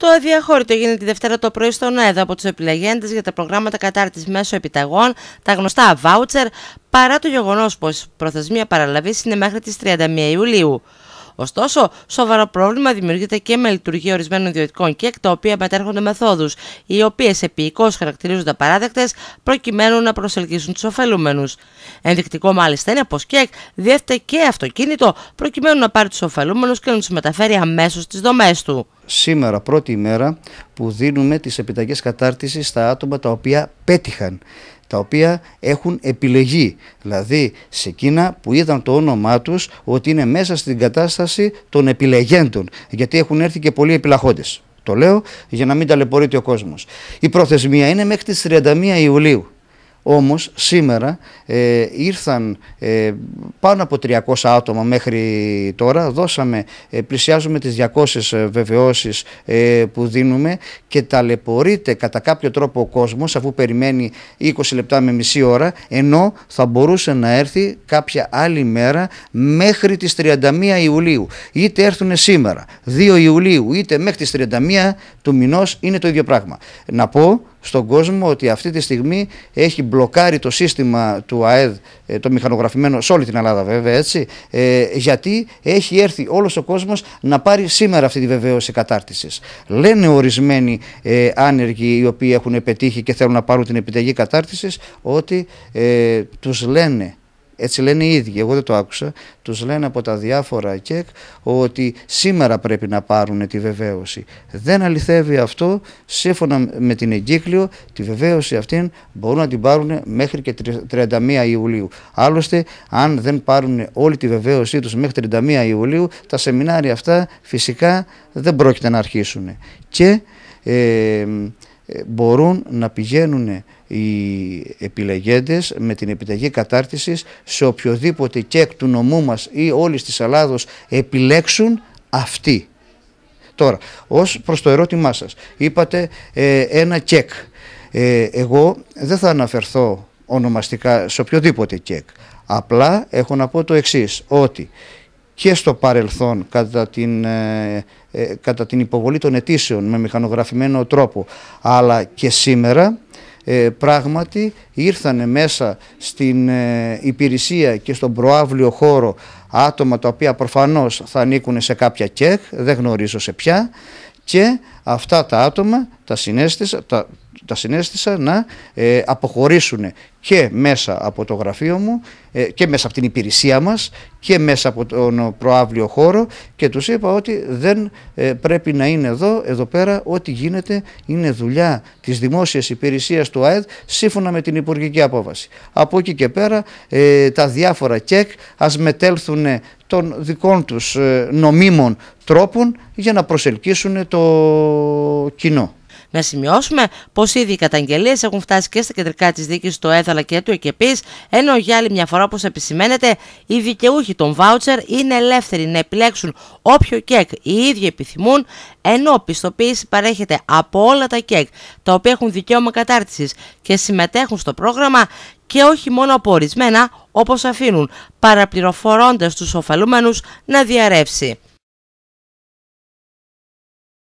Το αδιαχώρητο γίνεται τη Δευτέρα το πρωί στον ΕΔΑ από τους επιλεγέντες για τα προγράμματα κατάρτισης μέσω επιταγών, τα γνωστά βάουτσερ, παρά το γεγονός πως η προθεσμία παραλαβής είναι μέχρι τις 31 Ιουλίου. Ωστόσο, σοβαρό πρόβλημα δημιουργείται και με λειτουργία ορισμένων ιδιωτικών ΚΕΚ, τα οποία μετέρχονται μεθόδους, οι οποίες επίοικως χαρακτηρίζονται απαράδεκτες, προκειμένου να προσελκύσουν τους ωφελούμενους. Ενδεικτικό μάλιστα είναι πως ΚΕΚ διέφτε και αυτοκίνητο, προκειμένου να πάρει τους ωφελούμενους και να τους μεταφέρει αμέσως στις δομές του. Σήμερα, πρώτη ημέρα που δίνουμε τις επιταγές κατάρτισης στα άτομα τα οποία πέτυχαν τα οποία έχουν επιλεγεί. Δηλαδή σε εκείνα που είδαν το όνομά τους ότι είναι μέσα στην κατάσταση των επιλεγέντων. Γιατί έχουν έρθει και πολλοί επιλαχόντες. Το λέω για να μην ταλαιπωρείται ο κόσμος. Η προθεσμία είναι μέχρι τις 31 Ιουλίου. Όμως σήμερα ε, ήρθαν ε, πάνω από 300 άτομα μέχρι τώρα. Δώσαμε, ε, πλησιάζουμε τις 200 ε, βεβαιώσεις ε, που δίνουμε και ταλαιπωρείται κατά κάποιο τρόπο ο κόσμος αφού περιμένει 20 λεπτά με μισή ώρα ενώ θα μπορούσε να έρθει κάποια άλλη μέρα μέχρι τις 31 Ιουλίου. Είτε έρθουν σήμερα 2 Ιουλίου είτε μέχρι τις 31 του μηνός είναι το ίδιο πράγμα. Να πω στον κόσμο ότι αυτή τη στιγμή έχει μπλοκάρει το σύστημα του ΑΕΔ, ε, το μηχανογραφημένο σε όλη την Ελλάδα βέβαια έτσι, ε, γιατί έχει έρθει όλος ο κόσμος να πάρει σήμερα αυτή τη βεβαίωση κατάρτισης. Λένε ορισμένοι ε, άνεργοι οι οποίοι έχουν πετύχει και θέλουν να πάρουν την επιταγή κατάρτισης ότι τους λένε έτσι λένε οι ίδιοι, εγώ δεν το άκουσα, τους λένε από τα διάφορα ΚΕΚ ότι σήμερα πρέπει να πάρουν τη βεβαίωση. Δεν αληθεύει αυτό, σύμφωνα με την εγκύκλιο, τη βεβαίωση αυτήν μπορούν να την πάρουν μέχρι και 31 Ιουλίου. Άλλωστε, αν δεν πάρουν όλη τη βεβαίωσή τους μέχρι 31 Ιουλίου, τα σεμινάρια αυτά φυσικά δεν πρόκειται να αρχίσουν. Και... Ε, ε, μπορούν να πηγαίνουν οι επιλεγέντες με την επιταγή κατάρτισης σε οποιοδήποτε κέκ του νομού μας ή όλης της Ελλάδος επιλέξουν αυτοί. Τώρα, ως προς το ερώτημά σας, είπατε ε, ένα κεκ. Ε, εγώ δεν θα αναφερθώ ονομαστικά σε οποιοδήποτε κεκ. Απλά έχω να πω το εξής, ότι και στο παρελθόν κατά την, ε, ε, κατά την υποβολή των αιτήσεων με μηχανογραφημένο τρόπο αλλά και σήμερα ε, πράγματι ήρθαν μέσα στην υπηρεσία και στον προάβλιο χώρο άτομα τα οποία προφανώς θα ανήκουν σε κάποια ΚΕΚ, δεν γνωρίζω σε ποια και αυτά τα άτομα τα συνέστησα, τα, τα συνέστησα να ε, αποχωρήσουν και μέσα από το γραφείο μου ε, και μέσα από την υπηρεσία μας και μέσα από τον προάβλιο χώρο και τους είπα ότι δεν ε, πρέπει να είναι εδώ, εδώ πέρα ό,τι γίνεται είναι δουλειά της δημόσιας υπηρεσίας του ΑΕΔ σύμφωνα με την υπουργική απόφαση. Από εκεί και πέρα ε, τα διάφορα ΚΕΚ ας μετέλθουν των δικών τους νομίμων τρόπων για να προσελκύσουν το κοινό. Να σημειώσουμε πως ήδη οι καταγγελίες έχουν φτάσει και στα κεντρικά της δίκης του Έδαλα και του Εκεπής, ενώ για άλλη μια φορά, όπως επισημαίνεται, οι δικαιούχοι των βάουτσερ είναι ελεύθεροι να επιλέξουν όποιο κέκ οι ίδιοι επιθυμούν, ενώ πιστοποίηση παρέχεται από όλα τα κέκ τα οποία έχουν δικαίωμα κατάρτισης και συμμετέχουν στο πρόγραμμα και όχι μόνο από ορισμένα όπως αφήνουν παραπληροφορώντας τους ωφελούμενους να διαρρεύσει.